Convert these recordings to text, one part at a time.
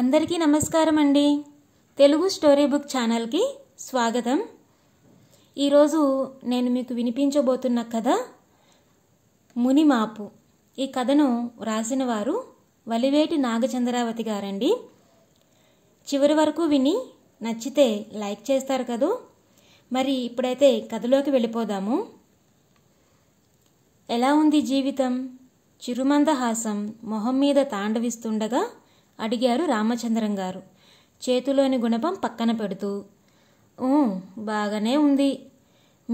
అందరికీ నమస్కారం అండి తెలుగు స్టోరీ బుక్ ఛానల్కి స్వాగతం ఈరోజు నేను మీకు వినిపించబోతున్న కథ మునిమాపు ఈ కథను వ్రాసిన వారు వలివేటి నాగచంద్రావతి గారండి చివరి వరకు విని నచ్చితే లైక్ చేస్తారు కదూ మరి ఇప్పుడైతే కథలోకి వెళ్ళిపోదాము ఎలా ఉంది జీవితం చిరుమందహాసం మొహం మీద తాండవిస్తుండగా అడిగారు రామచంద్రం గారు చేతిలోని గుణపం పక్కన పెడుతూ బాగానే ఉంది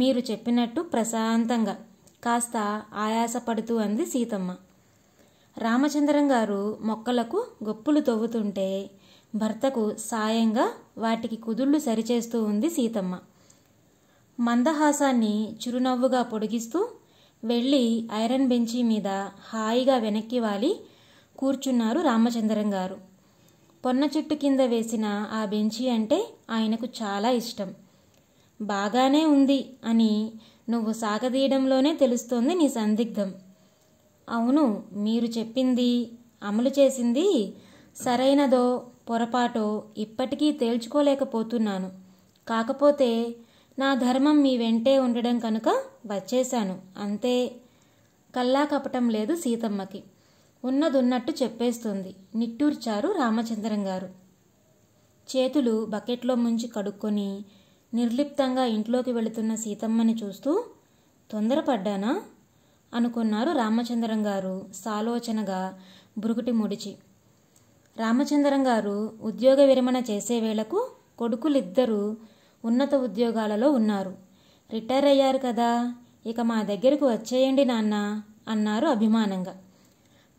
మీరు చెప్పినట్టు ప్రశాంతంగా కాస్త ఆయాసపడుతూ అంది సీతమ్మ రామచంద్రం గారు మొక్కలకు గొప్పులు తవ్వుతుంటే భర్తకు సాయంగా వాటికి కుదుళ్ళు సరిచేస్తూ ఉంది సీతమ్మ మందహాసాన్ని చిరునవ్వుగా పొడిగిస్తూ వెళ్ళి ఐరన్ బెంచి మీద హాయిగా వెనక్కి వాలి కూర్చున్నారు రామచంద్రం గారు పొన్న చెట్టు కింద వేసిన ఆ బెంచి అంటే ఆయనకు చాలా ఇష్టం బాగానే ఉంది అని నువ్వు సాగదీయడంలోనే తెలుస్తోంది నీ సందిగ్ధం అవును మీరు చెప్పింది అమలు చేసింది సరైనదో పొరపాటో ఇప్పటికీ తేల్చుకోలేకపోతున్నాను కాకపోతే నా ధర్మం మీ వెంటే ఉండడం కనుక వచ్చేశాను అంతే కల్లా కపటం లేదు సీతమ్మకి ఉన్నదున్నట్టు చెప్పేస్తుంది నిట్టూర్చారు రామచంద్రం గారు చేతులు బకెట్లో ముంచి కడుక్కొని నిర్లిప్తంగా ఇంట్లోకి వెళుతున్న సీతమ్మని చూస్తూ తొందరపడ్డానా అనుకున్నారు రామచంద్రం గారు సాలోచనగా బురుకుటి ముడిచి రామచంద్రం గారు ఉద్యోగ విరమణ చేసే వేళకు కొడుకులిద్దరూ ఉన్నత ఉద్యోగాలలో ఉన్నారు రిటైర్ అయ్యారు కదా ఇక మా దగ్గరకు వచ్చేయండి నాన్న అన్నారు అభిమానంగా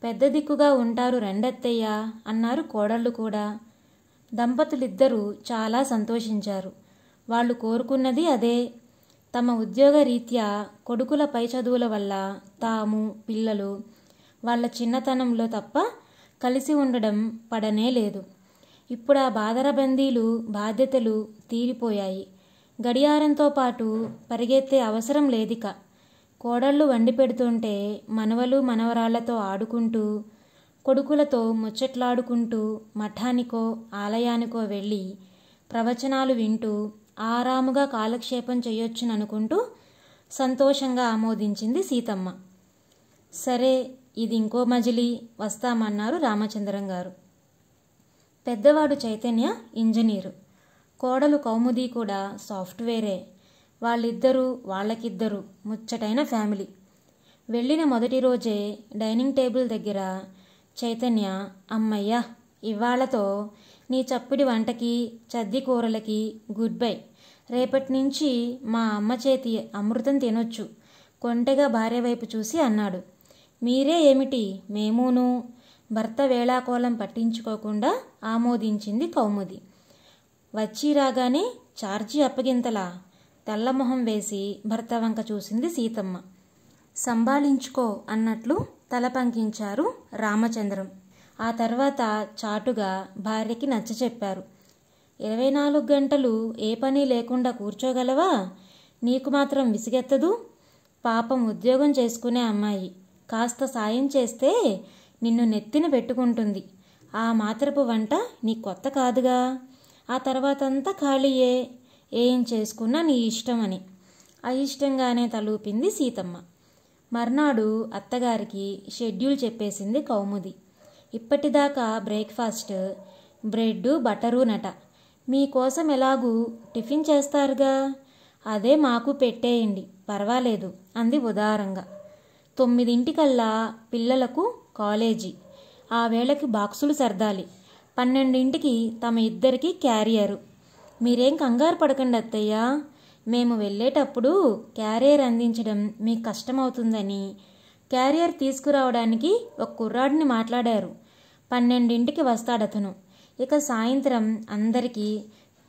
పెద్ద దిక్కుగా ఉంటారు రెండత్తయ్య అన్నారు కోడళ్ళు కూడా దంపతులిద్దరూ చాలా సంతోషించారు వాళ్ళు కోరుకున్నది అదే తమ ఉద్యోగ రీత్యా కొడుకుల పై చదువుల వల్ల తాము పిల్లలు వాళ్ళ చిన్నతనంలో తప్ప కలిసి ఉండడం పడనే లేదు ఇప్పుడు ఆ బాదరబందీలు బాధ్యతలు తీరిపోయాయి గడియారంతో పాటు పరిగెత్తే అవసరం లేదిక కోడళ్ళు వండి పెడుతుంటే మనవలు మనవరాళ్లతో ఆడుకుంటూ కొడుకులతో ముచ్చట్లాడుకుంటూ మఠానికో ఆలయానికో వెళ్ళి ప్రవచనాలు వింటూ ఆరాముగా కాలక్షేపం చేయొచ్చుననుకుంటూ సంతోషంగా ఆమోదించింది సీతమ్మ సరే ఇది ఇంకో మజిలి వస్తామన్నారు రామచంద్రం గారు పెద్దవాడు చైతన్య ఇంజనీరు కోడలు కౌముది కూడా సాఫ్ట్వేరే వాళ్ళిద్దరూ వాళ్ళకిద్దరూ ముచ్చటైన ఫ్యామిలీ వెళ్ళిన మొదటి రోజే డైనింగ్ టేబుల్ దగ్గర చైతన్య అమ్మయ్యా ఇవాళతో నీ చప్పుడి వంటకి చద్ది కూరలకి గుడ్ బై రేపటి నుంచి మా అమ్మ చేతి అమృతం తినొచ్చు కొంటెగా భార్య వైపు చూసి అన్నాడు మీరే ఏమిటి మేమూను భర్త వేళాకోలం పట్టించుకోకుండా ఆమోదించింది కౌముది వచ్చి రాగానే ఛార్జీ అప్పగింతలా తెల్లమొహం వేసి భర్త వంక చూసింది సీతమ్మ సంభాళించుకో అన్నట్లు తల పంకించారు రామచంద్రం ఆ తర్వాత చాటుగా భార్యకి నచ్చ చెప్పారు ఇరవై నాలుగు గంటలు ఏ పని లేకుండా కూర్చోగలవా నీకు మాత్రం విసిగెత్తదు పాపం ఉద్యోగం చేసుకునే అమ్మాయి కాస్త సాయం చేస్తే నిన్ను నెత్తిన పెట్టుకుంటుంది ఆ మాత్రపు వంట నీ కొత్త కాదుగా ఆ తర్వాతంతా ఖాళీయే ఏం చేసుకున్నా నీ ఇష్టం అని అయిష్టంగానే తలూపింది సీతమ్మ మర్నాడు అత్తగారికి షెడ్యూల్ చెప్పేసింది కౌముది ఇప్పటిదాకా బ్రేక్ఫాస్ట్ బ్రెడ్ బటరు నట మీకోసం ఎలాగూ టిఫిన్ చేస్తారుగా అదే మాకు పెట్టేయండి పర్వాలేదు అంది ఉదారంగా తొమ్మిదింటికల్లా పిల్లలకు కాలేజీ ఆ వేళకి బాక్సులు సర్దాలి పన్నెండింటికి తమ ఇద్దరికి క్యారియరు మీరేం కంగారు పడకండి అత్తయ్య మేము వెళ్ళేటప్పుడు క్యారియర్ అందించడం మీకు కష్టమవుతుందని క్యారియర్ తీసుకురావడానికి ఒక కుర్రాడిని మాట్లాడారు పన్నెండింటికి వస్తాడతను ఇక సాయంత్రం అందరికీ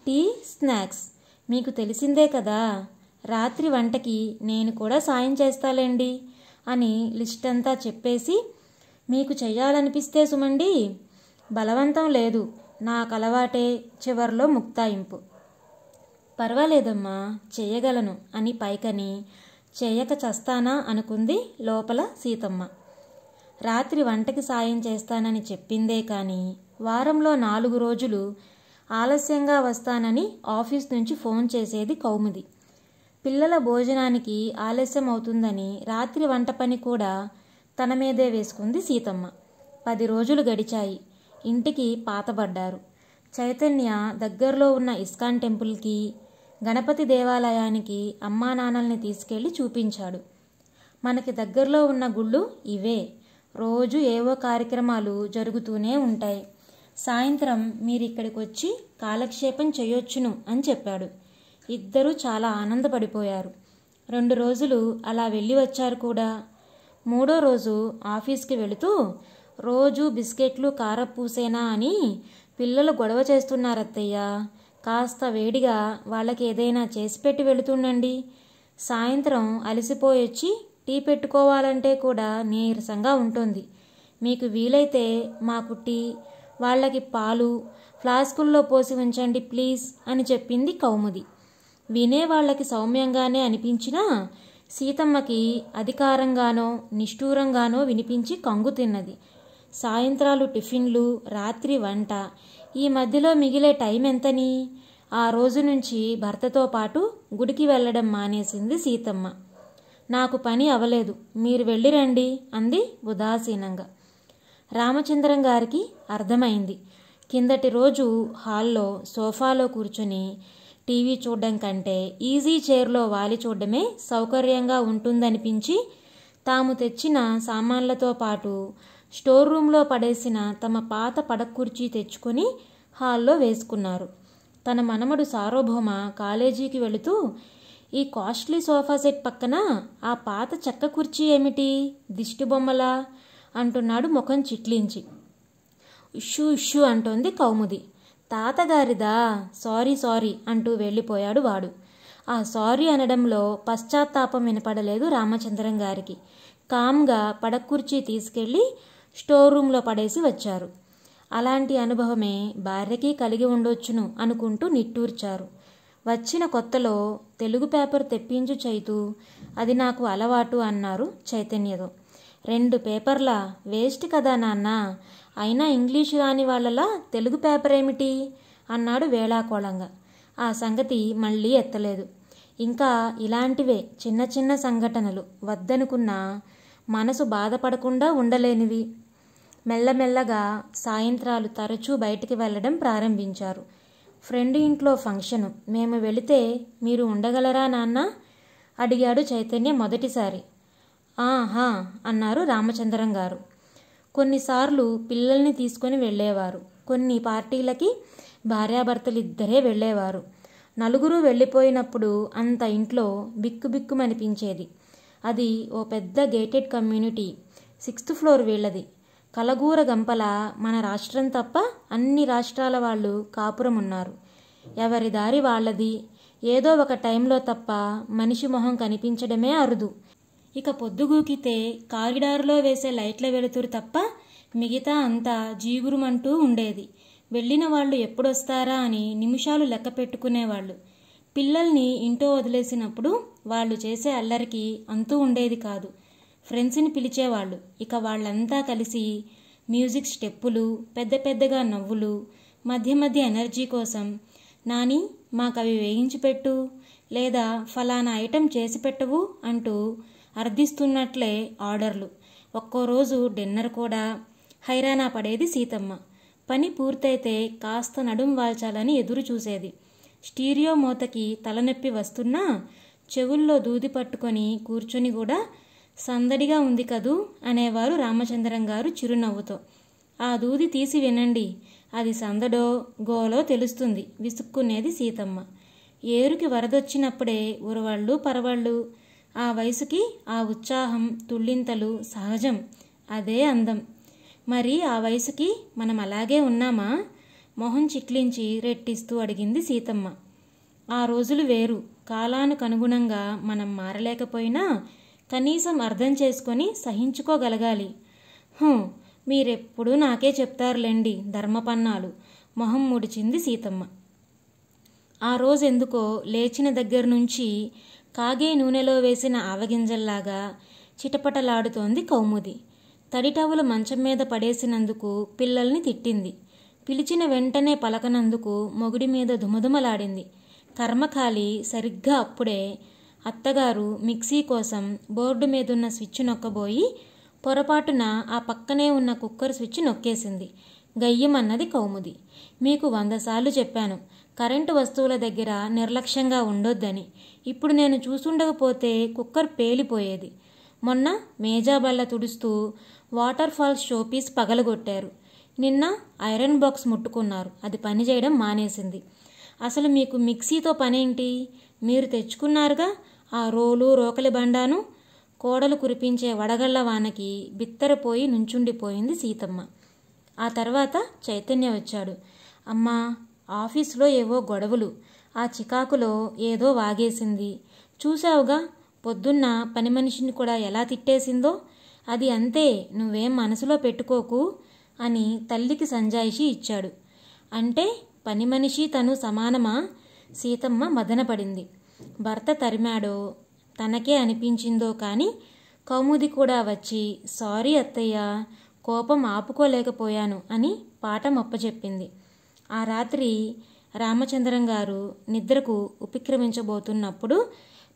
టీ స్నాక్స్ మీకు తెలిసిందే కదా రాత్రి వంటకి నేను కూడా సాయం చేస్తాలేండి అని లిస్ట్ అంతా చెప్పేసి మీకు చేయాలనిపిస్తే సుమండి బలవంతం లేదు నా అలవాటే చివర్లో ముక్తాయింపు పర్వాలేదమ్మా చేయగలను అని పైకని చేయక చస్తానా అనుకుంది లోపల సీతమ్మ రాత్రి వంటకి సాయం చేస్తానని చెప్పిందే కానీ వారంలో నాలుగు రోజులు ఆలస్యంగా వస్తానని ఆఫీస్ నుంచి ఫోన్ చేసేది కౌముది పిల్లల భోజనానికి ఆలస్యం అవుతుందని రాత్రి వంట పని కూడా తన మీదే వేసుకుంది సీతమ్మ పది రోజులు గడిచాయి ఇంటికి పాతబడ్డారు చైతన్య దగ్గరలో ఉన్న ఇస్కాన్ టెంపుల్కి గణపతి దేవాలయానికి అమ్మా నాన్నల్ని తీసుకెళ్ళి చూపించాడు మనకి దగ్గరలో ఉన్న గుళ్ళు ఇవే రోజు ఏవో కార్యక్రమాలు జరుగుతూనే ఉంటాయి సాయంత్రం మీరు ఇక్కడికి వచ్చి కాలక్షేపం చేయొచ్చును అని చెప్పాడు ఇద్దరూ చాలా ఆనందపడిపోయారు రెండు రోజులు అలా వెళ్ళి వచ్చారు కూడా మూడో రోజు ఆఫీస్కి వెళుతూ రోజు బిస్కెట్లు కారపూసేనా అని పిల్లలు గొడవ చేస్తున్నారత్తయ్య కాస్త వేడిగా వాళ్ళకి ఏదైనా చేసి పెట్టి వెళుతుండండి సాయంత్రం అలసిపోయొచ్చి టీ పెట్టుకోవాలంటే కూడా నీరసంగా ఉంటుంది మీకు వీలైతే మాకు టీ వాళ్ళకి పాలు ఫ్లాస్కుల్లో పోసి ఉంచండి ప్లీజ్ అని చెప్పింది కౌముది వినే వాళ్ళకి సౌమ్యంగానే అనిపించినా సీతమ్మకి అధికారంగానో నిష్ఠూరంగానో వినిపించి కంగు తిన్నది సాయంత్రాలు టిఫిన్లు రాత్రి వంట ఈ మధ్యలో మిగిలే టైం ఎంతని ఆ రోజు నుంచి భర్తతో పాటు గుడికి వెళ్ళడం మానేసింది సీతమ్మ నాకు పని అవలేదు మీరు వెళ్ళిరండి అంది ఉదాసీనంగా రామచంద్రం గారికి అర్థమైంది కిందటి రోజు హాల్లో సోఫాలో కూర్చుని టీవీ చూడడం కంటే ఈజీ చైర్లో వాలి చూడడమే సౌకర్యంగా ఉంటుందనిపించి తాము తెచ్చిన సామాన్లతో పాటు స్టోర్ రూమ్లో పడేసిన తమ పాత పడకుర్చీ తెచ్చుకొని హాల్లో వేసుకున్నారు తన మనమడు సార్వభౌమ కాలేజీకి వెళుతూ ఈ కాస్ట్లీ సోఫా సెట్ పక్కన ఆ పాత చెక్క కుర్చీ ఏమిటి దిష్టిబొమ్మలా అంటున్నాడు ముఖం చిట్లించి ఉష్షు ఉష్షు అంటోంది కౌముది తాతగారిదా సారీ సారీ అంటూ వెళ్ళిపోయాడు వాడు ఆ సారీ అనడంలో పశ్చాత్తాపం వినపడలేదు రామచంద్రం గారికి కామ్గా పడకుర్చీ తీసుకెళ్ళి స్టోర్ రూమ్లో పడేసి వచ్చారు అలాంటి అనుభవమే భార్యకి కలిగి ఉండొచ్చును అనుకుంటూ నిట్టూర్చారు వచ్చిన కొత్తలో తెలుగు పేపర్ తెప్పించు చైతూ అది నాకు అలవాటు అన్నారు చైతన్యతో రెండు పేపర్ల వేస్ట్ కదా నాన్న అయినా ఇంగ్లీష్ రాని వాళ్ళలా తెలుగు పేపర్ ఏమిటి అన్నాడు వేళాకోళంగా ఆ సంగతి మళ్ళీ ఎత్తలేదు ఇంకా ఇలాంటివే చిన్న చిన్న సంఘటనలు వద్దనుకున్నా మనసు బాధపడకుండా ఉండలేనివి మెల్లమెల్లగా సాయంత్రాలు తరచూ బయటికి వెళ్ళడం ప్రారంభించారు ఫ్రెండ్ ఇంట్లో ఫంక్షను మేము వెళితే మీరు ఉండగలరా నాన్న అడిగాడు చైతన్య మొదటిసారి ఆహా అన్నారు రామచంద్రం గారు కొన్నిసార్లు పిల్లల్ని తీసుకొని వెళ్ళేవారు కొన్ని పార్టీలకి భార్యాభర్తలిద్దరే వెళ్ళేవారు నలుగురు వెళ్ళిపోయినప్పుడు అంత ఇంట్లో బిక్కుబిక్కుమనిపించేది అది ఓ పెద్ద గేటెడ్ కమ్యూనిటీ సిక్స్త్ ఫ్లోర్ వీళ్ళది కలగూర గంపల మన రాష్ట్రం తప్ప అన్ని రాష్ట్రాల వాళ్ళు కాపురం ఉన్నారు ఎవరి దారి వాళ్ళది ఏదో ఒక టైంలో తప్ప మనిషి మొహం కనిపించడమే అరుదు ఇక పొద్దుగూకితే కారిడార్లో వేసే లైట్ల వెలుతురు తప్ప మిగతా అంతా జీగురుమంటూ ఉండేది వెళ్ళిన వాళ్ళు ఎప్పుడొస్తారా అని నిమిషాలు లెక్క పెట్టుకునేవాళ్ళు పిల్లల్ని ఇంటో వదిలేసినప్పుడు వాళ్ళు చేసే అల్లరికి అంతూ ఉండేది కాదు ఫ్రెండ్స్ని పిలిచేవాళ్ళు ఇక వాళ్ళంతా కలిసి మ్యూజిక్ స్టెప్పులు పెద్ద పెద్దగా నవ్వులు మధ్య మధ్య ఎనర్జీ కోసం నాని మాకవి వేయించి పెట్టు లేదా ఫలానా ఐటెం చేసి పెట్టవు అంటూ అర్థిస్తున్నట్లే ఆర్డర్లు ఒక్కో రోజు డిన్నర్ కూడా హైరానా పడేది సీతమ్మ పని పూర్తయితే కాస్త నడుం వాల్చాలని ఎదురు చూసేది స్టీరియో మూతకి తలనొప్పి వస్తున్నా చెవుల్లో దూది పట్టుకొని కూర్చొని కూడా సందడిగా ఉంది కదూ అనేవారు రామచంద్రం గారు చిరునవ్వుతో ఆ దూది తీసి వినండి అది సందడో గోలో తెలుస్తుంది విసుక్కునేది సీతమ్మ ఏరుకి వరదొచ్చినప్పుడే ఉరవాళ్ళు పరవాళ్ళు ఆ వయసుకి ఆ ఉత్సాహం తుళ్ళింతలు సహజం అదే అందం మరి ఆ వయసుకి మనం అలాగే ఉన్నామా మొహం చిట్లించి రెట్టిస్తూ అడిగింది సీతమ్మ ఆ రోజులు వేరు కాలానుకనుగుణంగా మనం మారలేకపోయినా కనీసం అర్థం చేసుకొని సహించుకోగలగాలి మీరెప్పుడూ నాకే చెప్తారులేండి ధర్మపన్నాలు మొహం ముడిచింది సీతమ్మ ఆ రోజు ఎందుకో లేచిన దగ్గర నుంచి కాగే నూనెలో వేసిన ఆవగింజల్లాగా చిటపటలాడుతోంది కౌముది తడిటవులు మంచం మీద పడేసినందుకు పిల్లల్ని తిట్టింది పిలిచిన వెంటనే పలకనందుకు మొగుడి మీద దుమదుమలాడింది కర్మకాలి సరిగ్గా అప్పుడే అత్తగారు మిక్సీ కోసం బోర్డు మీదున్న స్విచ్ నొక్కబోయి పొరపాటున ఆ పక్కనే ఉన్న కుక్కర్ స్విచ్ నొక్కేసింది గయ్యమన్నది కౌముది మీకు వంద సార్లు చెప్పాను కరెంటు వస్తువుల దగ్గర నిర్లక్ష్యంగా ఉండొద్దని ఇప్పుడు నేను చూసుండకపోతే కుక్కర్ పేలిపోయేది మొన్న మేజాబల్ల తుడుస్తూ వాటర్ ఫాల్స్ షోపీస్ పగలగొట్టారు నిన్న ఐరన్ బాక్స్ ముట్టుకున్నారు అది పనిచేయడం మానేసింది అసలు మీకు మిక్సీతో పనేంటి మీరు తెచ్చుకున్నారుగా ఆ రోలు రోకలి బండాను కోడలు కురిపించే వడగళ్ల వానకి బిత్తరపోయి నుంచుండిపోయింది సీతమ్మ ఆ తర్వాత చైతన్య వచ్చాడు అమ్మా ఆఫీసులో ఏవో గొడవలు ఆ చికాకులో ఏదో వాగేసింది చూశావుగా పొద్దున్న పని మనిషిని కూడా ఎలా తిట్టేసిందో అది అంతే నువ్వేం మనసులో పెట్టుకోకు అని తల్లికి సంజాయిషి ఇచ్చాడు అంటే పని మనిషి తను సమానమా సీతమ్మ మదనపడింది భర్త తరిమాడో తనకే అనిపించిందో కానీ కౌముది కూడా వచ్చి సారీ అత్తయ్య కోపం ఆపుకోలేకపోయాను అని పాట మొప్పచెప్పింది ఆ రాత్రి రామచంద్రం గారు నిద్రకు ఉపక్రమించబోతున్నప్పుడు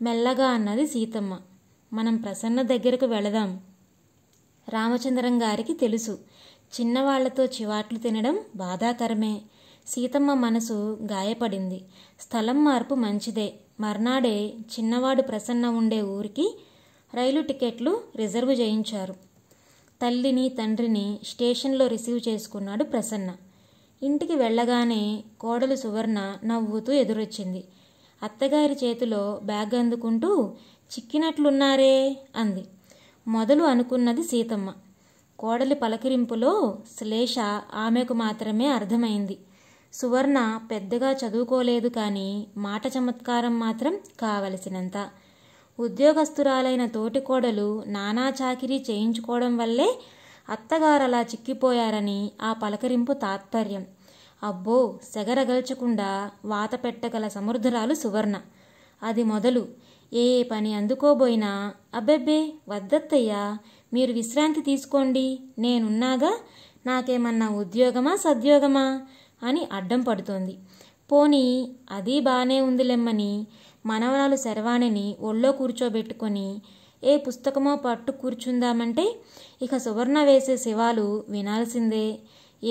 మెల్లగా అన్నది సీతమ్మ మనం ప్రసన్న దగ్గరకు వెళదాం రామచంద్రం గారికి తెలుసు చిన్నవాళ్లతో చివాట్లు తినడం బాధాకరమే సీతమ్మ మనసు గాయపడింది స్థలం మార్పు మంచిదే మర్నాడే చిన్నవాడు ప్రసన్న ఉండే ఊరికి రైలు టికెట్లు రిజర్వ్ చేయించారు తల్లిని తండ్రిని స్టేషన్లో రిసీవ్ చేసుకున్నాడు ప్రసన్న ఇంటికి వెళ్ళగానే కోడలు సువర్ణ నవ్వుతూ ఎదురొచ్చింది అత్తగారి చేతిలో బ్యాగ్ అందుకుంటూ చిక్కినట్లున్నారే అంది మొదలు అనుకున్నది సీతమ్మ కోడలి పలకరింపులో శ్లేష ఆమెకు మాత్రమే అర్థమైంది సువర్ణ పెద్దగా చదువుకోలేదు కానీ మాట చమత్కారం మాత్రం కావలసినంత ఉద్యోగస్తురాలైన తోటికోడలు నానా చాకిరీ చేయించుకోవడం వల్లే అత్తగారలా చిక్కిపోయారని ఆ పలకరింపు తాత్పర్యం అబ్బో సెగరగల్చకుండా వాత పెట్టగల సమర్థురాలు సువర్ణ అది మొదలు ఏ పని అందుకోబోయినా అబ్బెబ్బే వద్దత్తయ్యా మీరు విశ్రాంతి తీసుకోండి నేనున్నాగా నాకేమన్నా ఉద్యోగమా సద్యోగమా అని అడ్డం పడుతోంది పోనీ అది బాగానే ఉందిలెమ్మని మనవరాలు శర్వాణిని ఒళ్ళో కూర్చోబెట్టుకొని ఏ పుస్తకమో పట్టు కూర్చుందామంటే ఇక సువర్ణ వేసే శివాలు వినాల్సిందే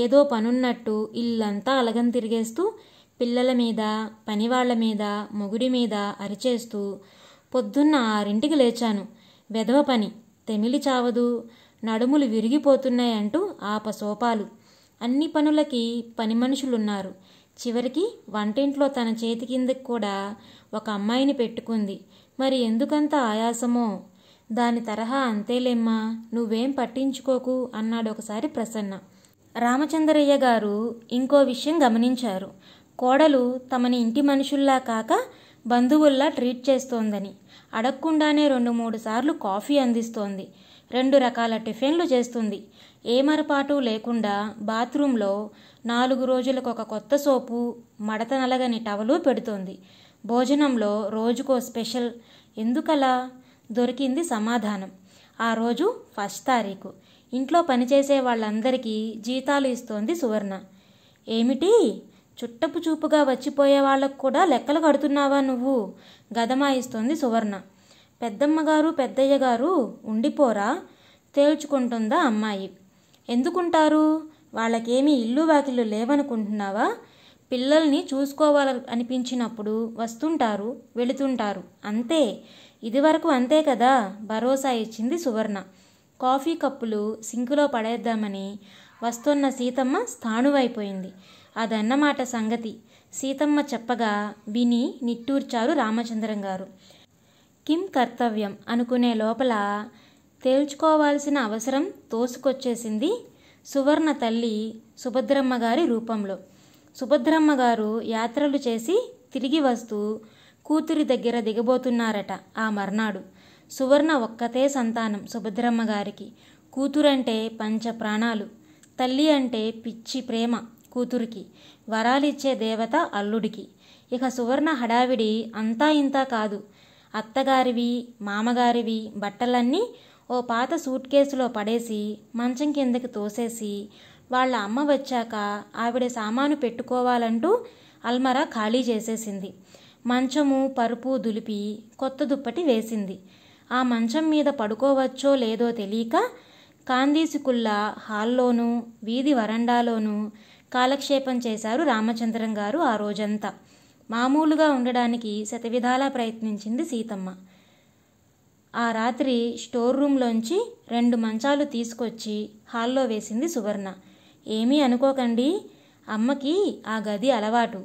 ఏదో పనున్నట్టు ఇల్లంతా అలగం తిరిగేస్తూ పిల్లల మీద పనివాళ్ల మీద మొగుడి మీద అరిచేస్తూ పొద్దున్న ఆరింటికి లేచాను వెధవ పని తెమిలి చావదు నడుములు విరిగిపోతున్నాయంటూ ఆపసోపాలు అన్ని పనులకి పని మనుషులున్నారు చివరికి వంటింట్లో తన చేతి కిందకి కూడా ఒక అమ్మాయిని పెట్టుకుంది మరి ఎందుకంత ఆయాసమో దాని తరహా అంతేలేమ్మా నువ్వేం పట్టించుకోకు అన్నాడు ఒకసారి ప్రసన్న రామచంద్రయ్య గారు ఇంకో విషయం గమనించారు కోడలు తమని ఇంటి మనుషుల్లా కాక బంధువుల్లా ట్రీట్ చేస్తోందని అడగకుండానే రెండు మూడు సార్లు కాఫీ అందిస్తోంది రెండు రకాల టిఫిన్లు చేస్తుంది ఏమరపాటు లేకుండా బాత్రూంలో నాలుగు రోజులకు ఒక కొత్త సోపు మడత నలగని టవలు పెడుతోంది భోజనంలో రోజుకో స్పెషల్ ఎందుకలా దొరికింది సమాధానం ఆ రోజు ఫస్ట్ తారీఖు ఇంట్లో పనిచేసే వాళ్ళందరికీ జీతాలు ఇస్తోంది సువర్ణ ఏమిటి చుట్టపు చూపుగా వచ్చిపోయే వాళ్ళకు కూడా లెక్కలు కడుతున్నావా నువ్వు గదమాయిస్తోంది సువర్ణ పెద్దమ్మగారు పెద్దయ్య గారు ఉండిపోరా తేల్చుకుంటుందా అమ్మాయి ఎందుకుంటారు వాళ్ళకేమీ ఇల్లు వాకిళ్ళు లేవనుకుంటున్నావా పిల్లల్ని అనిపించినప్పుడు వస్తుంటారు వెళుతుంటారు అంతే ఇదివరకు అంతే కదా భరోసా ఇచ్చింది సువర్ణ కాఫీ కప్పులు సింకులో పడేద్దామని వస్తున్న సీతమ్మ స్థాణువైపోయింది అదన్నమాట సంగతి సీతమ్మ చెప్పగా విని నిట్టూర్చారు రామచంద్రం గారు కిం కర్తవ్యం అనుకునే లోపల తేల్చుకోవాల్సిన అవసరం తోసుకొచ్చేసింది సువర్ణ తల్లి సుభద్రమ్మ గారి రూపంలో సుభద్రమ్మ గారు యాత్రలు చేసి తిరిగి వస్తూ కూతురి దగ్గర దిగబోతున్నారట ఆ మర్నాడు సువర్ణ ఒక్కతే సంతానం సుభద్రమ్మ గారికి కూతురంటే పంచ ప్రాణాలు తల్లి అంటే పిచ్చి ప్రేమ కూతురికి వరాలిచ్చే దేవత అల్లుడికి ఇక సువర్ణ హడావిడి అంతా ఇంతా కాదు అత్తగారివి మామగారివి బట్టలన్నీ ఓ పాత సూట్ కేసులో పడేసి మంచం కిందకి తోసేసి వాళ్ళ అమ్మ వచ్చాక ఆవిడ సామాను పెట్టుకోవాలంటూ అల్మరా ఖాళీ చేసేసింది మంచము పరుపు దులిపి కొత్త దుప్పటి వేసింది ఆ మంచం మీద పడుకోవచ్చో లేదో తెలియక కాందీసుకుల్లా హాల్లోనూ వీధి వరండాలోనూ కాలక్షేపం చేశారు రామచంద్రం గారు ఆ రోజంతా మామూలుగా ఉండడానికి శతవిధాలా ప్రయత్నించింది సీతమ్మ ఆ రాత్రి స్టోర్ రూమ్లోంచి రెండు మంచాలు తీసుకొచ్చి హాల్లో వేసింది సువర్ణ ఏమీ అనుకోకండి అమ్మకి ఆ గది అలవాటు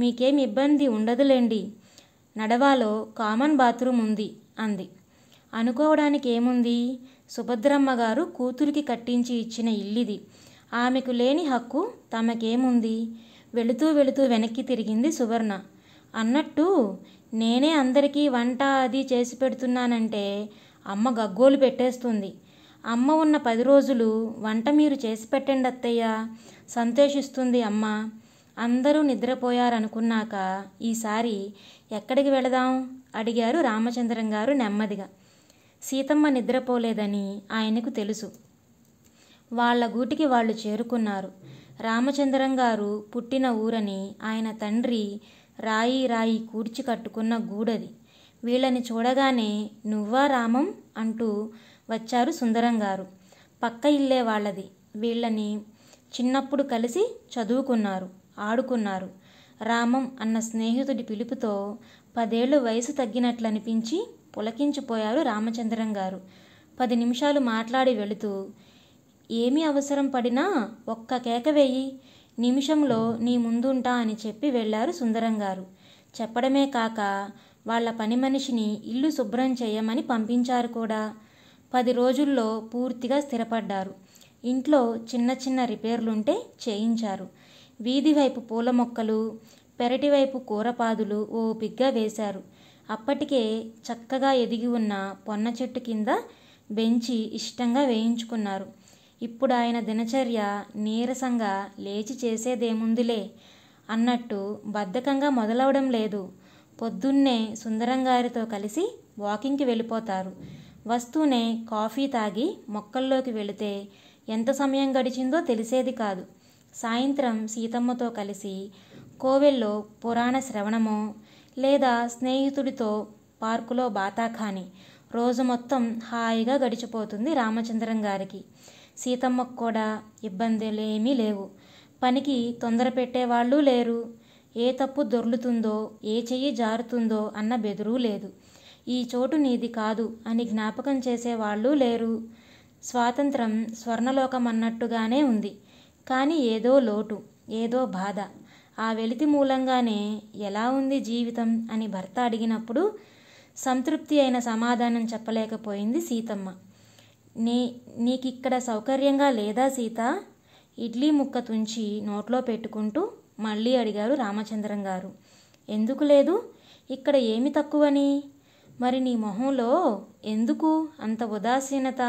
మీకేం ఇబ్బంది ఉండదులేండి నడవాలో కామన్ బాత్రూమ్ ఉంది అంది అనుకోవడానికి ఏముంది సుభద్రమ్మ గారు కూతురికి కట్టించి ఇచ్చిన ఇల్లిది ఆమెకు లేని హక్కు తమకేముంది వెళుతూ వెళుతూ వెనక్కి తిరిగింది సువర్ణ అన్నట్టు నేనే అందరికీ వంట అది చేసి పెడుతున్నానంటే అమ్మ గగ్గోలు పెట్టేస్తుంది అమ్మ ఉన్న పది రోజులు వంట మీరు చేసి పెట్టండి అత్తయ్య సంతోషిస్తుంది అమ్మ అందరూ నిద్రపోయారనుకున్నాక ఈసారి ఎక్కడికి వెళదాం అడిగారు రామచంద్రం గారు నెమ్మదిగా సీతమ్మ నిద్రపోలేదని ఆయనకు తెలుసు వాళ్ళ గూటికి వాళ్ళు చేరుకున్నారు రామచంద్రం గారు పుట్టిన ఊరని ఆయన తండ్రి రాయి రాయి కూర్చి కట్టుకున్న గూడది వీళ్ళని చూడగానే నువ్వా రామం అంటూ వచ్చారు సుందరం గారు పక్క ఇల్లే వాళ్ళది వీళ్ళని చిన్నప్పుడు కలిసి చదువుకున్నారు ఆడుకున్నారు రామం అన్న స్నేహితుడి పిలుపుతో పదేళ్ళు వయసు తగ్గినట్లనిపించి పులకించిపోయారు రామచంద్రం గారు పది నిమిషాలు మాట్లాడి వెళుతూ ఏమి అవసరం పడినా ఒక్క కేక వేయి నిమిషంలో నీ ముందుంటా అని చెప్పి వెళ్లారు సుందరంగారు గారు చెప్పడమే కాక వాళ్ళ పని మనిషిని ఇల్లు శుభ్రం చేయమని పంపించారు కూడా పది రోజుల్లో పూర్తిగా స్థిరపడ్డారు ఇంట్లో చిన్న చిన్న రిపేర్లుంటే చేయించారు వీధి వైపు పూల మొక్కలు పెరటి వైపు కూరపాదులు ఓపిగ్గా వేశారు అప్పటికే చక్కగా ఎదిగి ఉన్న పొన్న చెట్టు కింద బెంచి ఇష్టంగా వేయించుకున్నారు ఇప్పుడు ఆయన దినచర్య నీరసంగా లేచి చేసేదేముందిలే అన్నట్టు బద్ధకంగా మొదలవడం లేదు పొద్దున్నే సుందరంగారితో కలిసి వాకింగ్కి వెళ్ళిపోతారు వస్తూనే కాఫీ తాగి మొక్కల్లోకి వెళితే ఎంత సమయం గడిచిందో తెలిసేది కాదు సాయంత్రం సీతమ్మతో కలిసి కోవెల్లో పురాణ శ్రవణమో లేదా స్నేహితుడితో పార్కులో బాతాఖాని రోజు మొత్తం హాయిగా గడిచిపోతుంది రామచంద్రం గారికి సీతమ్మకు కూడా ఇబ్బందులు ఏమీ లేవు పనికి తొందర పెట్టేవాళ్ళు లేరు ఏ తప్పు దొర్లుతుందో ఏ చెయ్యి జారుతుందో అన్న బెదురూ లేదు ఈ చోటు నీది కాదు అని జ్ఞాపకం చేసేవాళ్ళు లేరు స్వాతంత్రం స్వర్ణలోకం అన్నట్టుగానే ఉంది కానీ ఏదో లోటు ఏదో బాధ ఆ వెలితి మూలంగానే ఎలా ఉంది జీవితం అని భర్త అడిగినప్పుడు సంతృప్తి అయిన సమాధానం చెప్పలేకపోయింది సీతమ్మ నీ నీకిక్కడ సౌకర్యంగా లేదా సీత ఇడ్లీ ముక్క తుంచి నోట్లో పెట్టుకుంటూ మళ్ళీ అడిగారు రామచంద్రం గారు ఎందుకు లేదు ఇక్కడ ఏమి తక్కువని మరి నీ మొహంలో ఎందుకు అంత ఉదాసీనత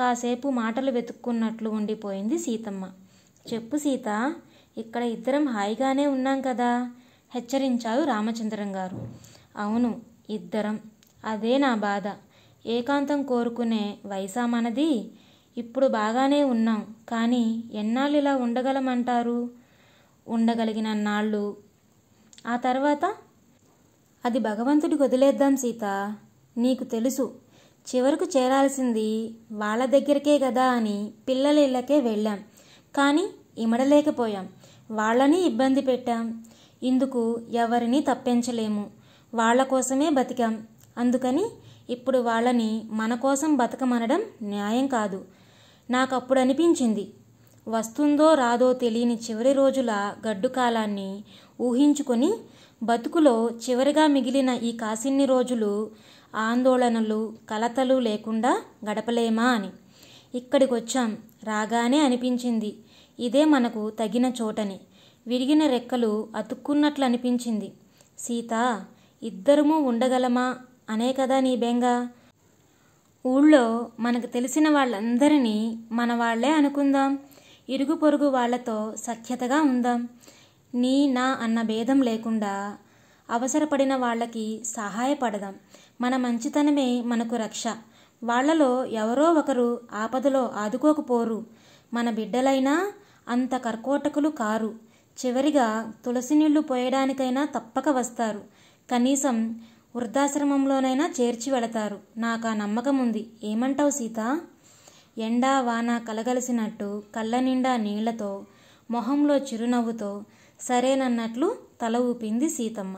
కాసేపు మాటలు వెతుక్కున్నట్లు ఉండిపోయింది సీతమ్మ చెప్పు సీత ఇక్కడ ఇద్దరం హాయిగానే ఉన్నాం కదా హెచ్చరించారు రామచంద్రం గారు అవును ఇద్దరం అదే నా బాధ ఏకాంతం కోరుకునే వయసా మనది ఇప్పుడు బాగానే ఉన్నాం కానీ ఎన్నాళ్ళు ఇలా ఉండగలమంటారు ఉండగలిగిన నాళ్ళు ఆ తర్వాత అది భగవంతుడికి వదిలేద్దాం సీత నీకు తెలుసు చివరకు చేరాల్సింది వాళ్ళ దగ్గరికే కదా అని పిల్లల ఇళ్ళకే వెళ్ళాం కానీ ఇమడలేకపోయాం వాళ్ళని ఇబ్బంది పెట్టాం ఇందుకు ఎవరిని తప్పించలేము వాళ్ళ కోసమే బతికాం అందుకని ఇప్పుడు వాళ్ళని మన కోసం బతకమనడం న్యాయం కాదు నాకప్పుడు అనిపించింది వస్తుందో రాదో తెలియని చివరి రోజుల గడ్డు కాలాన్ని ఊహించుకొని బతుకులో చివరిగా మిగిలిన ఈ కాసిన్ని రోజులు ఆందోళనలు కలతలు లేకుండా గడపలేమా అని ఇక్కడికొచ్చాం రాగానే అనిపించింది ఇదే మనకు తగిన చోటని విరిగిన రెక్కలు అతుక్కున్నట్లు అనిపించింది సీత ఇద్దరము ఉండగలమా అనే కదా నీ బెంగ ఊళ్ళో మనకు తెలిసిన వాళ్ళందరినీ మన వాళ్లే అనుకుందాం ఇరుగు పొరుగు వాళ్లతో సఖ్యతగా ఉందాం నీ నా అన్న భేదం లేకుండా అవసరపడిన వాళ్ళకి సహాయపడదాం మన మంచితనమే మనకు రక్ష వాళ్లలో ఎవరో ఒకరు ఆపదలో ఆదుకోకపోరు మన బిడ్డలైనా అంత కర్కోటకులు కారు చివరిగా తులసి నీళ్లు పోయడానికైనా తప్పక వస్తారు కనీసం వృద్ధాశ్రమంలోనైనా చేర్చి వెళతారు నాకు ఆ నమ్మకం ఉంది ఏమంటావు సీత ఎండా వాన కలగలిసినట్టు కళ్ళ నిండా నీళ్లతో మొహంలో చిరునవ్వుతో సరేనన్నట్లు తల ఊపింది సీతమ్మ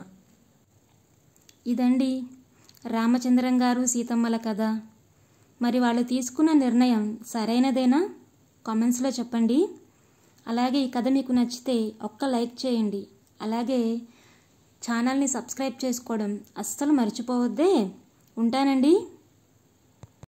ఇదండి రామచంద్రం గారు సీతమ్మల కథ మరి వాళ్ళు తీసుకున్న నిర్ణయం సరైనదేనా కామెంట్స్లో చెప్పండి అలాగే ఈ కథ మీకు నచ్చితే ఒక్క లైక్ చేయండి అలాగే ఛానల్ని సబ్స్క్రైబ్ చేసుకోవడం అస్సలు మర్చిపోవద్దే ఉంటానండి